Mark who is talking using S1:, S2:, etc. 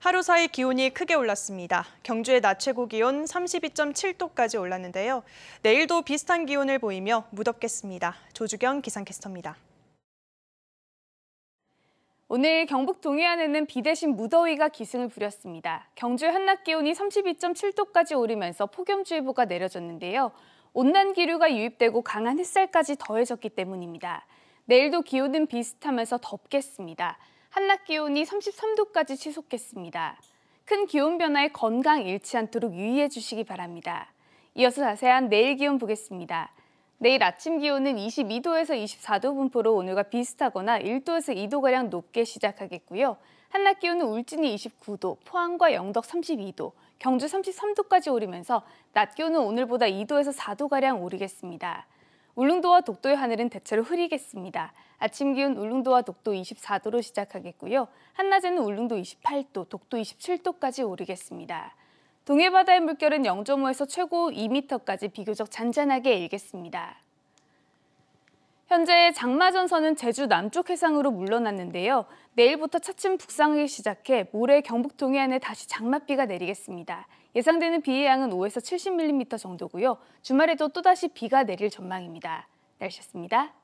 S1: 하루 사이 기온이 크게 올랐습니다. 경주의 낮 최고 기온 32.7도까지 올랐는데요. 내일도 비슷한 기온을 보이며 무덥겠습니다. 조주경 기상캐스터입니다.
S2: 오늘 경북 동해안에는 비 대신 무더위가 기승을 부렸습니다. 경주 한낮 기온이 32.7도까지 오르면서 폭염주의보가 내려졌는데요. 온난 기류가 유입되고 강한 햇살까지 더해졌기 때문입니다. 내일도 기온은 비슷하면서 덥겠습니다. 한낮 기온이 33도까지 치솟겠습니다. 큰 기온 변화에 건강 잃지 않도록 유의해 주시기 바랍니다. 이어서 자세한 내일 기온 보겠습니다. 내일 아침 기온은 22도에서 24도 분포로 오늘과 비슷하거나 1도에서 2도가량 높게 시작하겠고요. 한낮 기온은 울진이 29도, 포항과 영덕 32도, 경주 33도까지 오르면서 낮 기온은 오늘보다 2도에서 4도가량 오르겠습니다. 울릉도와 독도의 하늘은 대체로 흐리겠습니다. 아침 기온 울릉도와 독도 24도로 시작하겠고요. 한낮에는 울릉도 28도, 독도 27도까지 오르겠습니다. 동해바다의 물결은 0.5에서 최고 2m까지 비교적 잔잔하게 일겠습니다. 현재 장마전선은 제주 남쪽 해상으로 물러났는데요. 내일부터 차츰 북상하기 시작해 모레 경북 동해안에 다시 장맛비가 내리겠습니다. 예상되는 비의 양은 5에서 70mm 정도고요. 주말에도 또다시 비가 내릴 전망입니다. 날씨였습니다.